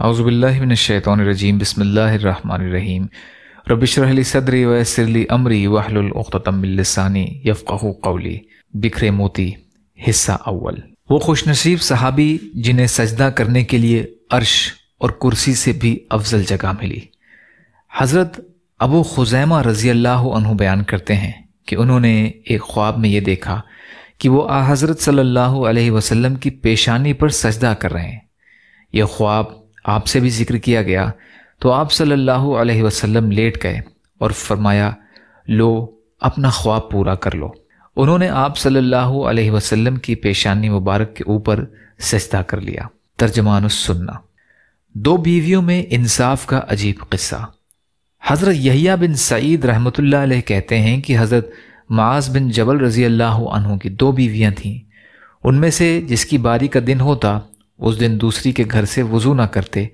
आउज़बिल्लिमिनशैतरजीम बसमीम रबिशरली सदरी वसरली अमरी वहलतमिलसानी यफ़ाह कौली बिखरे मोती हिस्सा अव्वल वो खुशनसीब सहाबी जिन्हें सजदा करने के लिए अर्श और कुर्सी से भी अफजल जगह मिली हज़रत अबू खुजैमा रज़ी अल्लाह बयान करते हैं कि उन्होंने एक ख्वाब में ये देखा कि वो आ हज़रत सल्ला वसलम की पेशानी पर सजदा कर रहे हैं यह ख्वाब आपसे भी जिक्र किया गया तो आप सल्लल्लाहु अलैहि वसल्लम लेट गए और फरमाया लो अपना ख्वाब पूरा कर लो उन्होंने आप सल्लल्लाहु अलैहि वसल्लम की पेशानी मुबारक के ऊपर सजदा कर लिया तर्जमान सुनना दो बीवियों में इंसाफ का अजीब किस्सा हज़रत यहिया बिन सईद रहमतुल्लाह अलैह कहते हैं कि हज़रत माज बिन जबल रजी अल्लाह की दो बीवियाँ थीं उनमें से जिसकी बारी का दिन होता उस दिन दूसरी के घर से वज़ू ना करते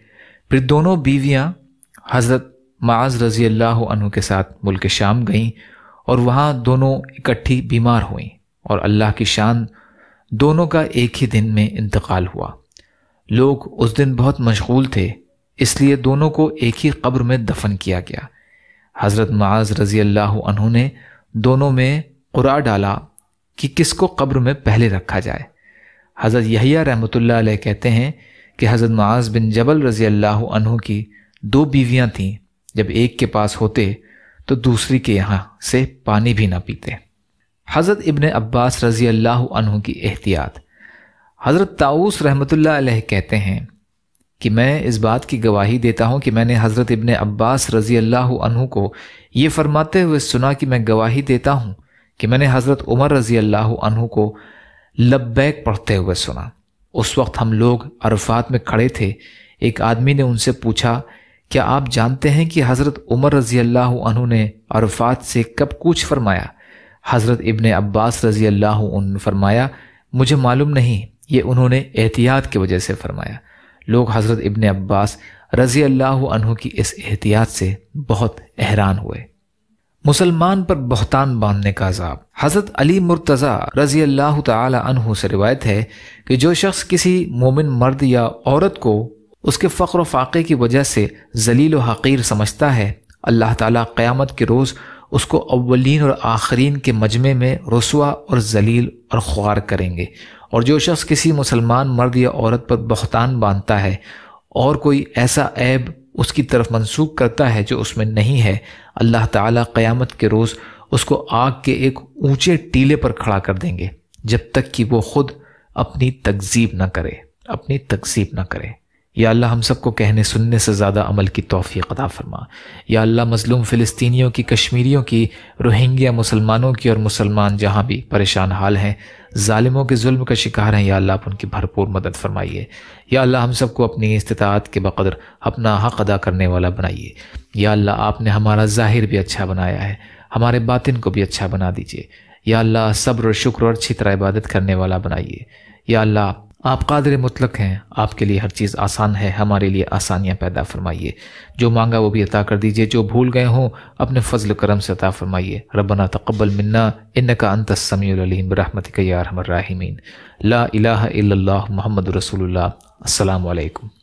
फिर दोनों बीवियां हज़रत माज रज़ी अल्लाह के साथ मुल्क शाम गईं और वहाँ दोनों इकट्ठी बीमार हुईं और अल्लाह की शान दोनों का एक ही दिन में इंतकाल हुआ लोग उस दिन बहुत मशगूल थे इसलिए दोनों को एक ही कब्र में दफन किया गया हज़रत माज रज़ी अल्लाह ने दोनों में कुरा डाला कि किसको कब्र में पहले रखा जाए हज़रत यहिया रहमतुल्लाह कहते हैं कि हज़रत मुआज़ बिन जबल रज़ी अल्लाह की दो बीवियाँ थीं जब एक के पास होते तो दूसरी के यहाँ से पानी भी ना पीते हज़रत इबन अब्बास रज़ी अल्लाह की एहतियात हज़रत ताऊस रहमतुल्लाह कहते हैं कि मैं इस बात की गवाही देता हूँ कि मैंने हज़रत इबन अब्बास रज़ी अल्लाह को ये फरमाते हुए सुना कि मैं गवाही देता हूँ कि मैंने हज़रत उमर रज़ी अल्लाह को लब्बैक पढ़ते हुए सुना उस वक्त हम लोग अरफात में खड़े थे एक आदमी ने उनसे पूछा क्या आप जानते हैं कि हज़रत उमर रजी अल्लाह ने अरफात से कब कुछ फरमाया हज़रत इबन अब्बास रजी अल्लाह फरमाया मुझे मालूम नहीं ये उन्होंने एहतियात की वजह से फरमाया लोग हज़रत इबन अब्बास रजी अल्लाह की इस एहतियात से बहुत हैरान हुए मुसलमान पर बहतान बांधने का अजाब हजरत अली मुर्तज़ा रजी अल्लाह तह से रिवायत है कि जो शख्स किसी मोमिन मर्द या औरत को उसके फ़ख्र फाक़े की वजह से जलील व हकीर समझता है अल्लाह ताला क़यामत के रोज़ उसको अव्वलिन और आखरीन के मजमे में रसुआ और जलील और ख्वार करेंगे और जो शख्स किसी मुसलमान मर्द या औरत पर बहतान बांधता है और कोई ऐसा ऐब उसकी तरफ मनसूख करता है जो उसमें नहीं है अल्लाह ताला क़यामत के रोज़ उसको आग के एक ऊंचे टीले पर खड़ा कर देंगे जब तक कि वो खुद अपनी तकजीब ना करे अपनी तकजीब ना करे या अल्लाह हम सबको कहने सुनने से ज़्यादा अमल की तोफ़ी अदा फरमा या अल्लाह मज़लूम फ़िलिस्तीनियों की कश्मीरियों की रोहिंग्या मुसलमानों की और मुसलमान जहाँ भी परेशान हाल हैं ालिमों के जुल्म का शिकार हैं या अल्लाह आप उनकी भरपूर मदद फरमाइए या अल्लाह हम सबको अपनी इस्तात के बकदर अपना हक़ अदा करने वाला बनाइए या अल्लाह आपने हमारा ज़ाहिर भी अच्छा बनाया है हमारे बातिन को भी अच्छा बना दीजिए या अल्लाह सब्र शुक्र और अच्छी तरह इबादत करने वाला बनाइए या अल्लाह आप कादर मुतलक हैं आपके लिए हर चीज़ आसान है हमारे लिए आसानियाँ पैदा फरमाइए जो मांगा वो भी अता कर दीजिए जो भूल गए हों अपने फजल करम से अता फरमाइए रबना तकबल मन्ना इन का अंत समीम रहमत यारहमर राहिमीन ला इला मोहम्मद रसूलुल्लाह अस्सलाम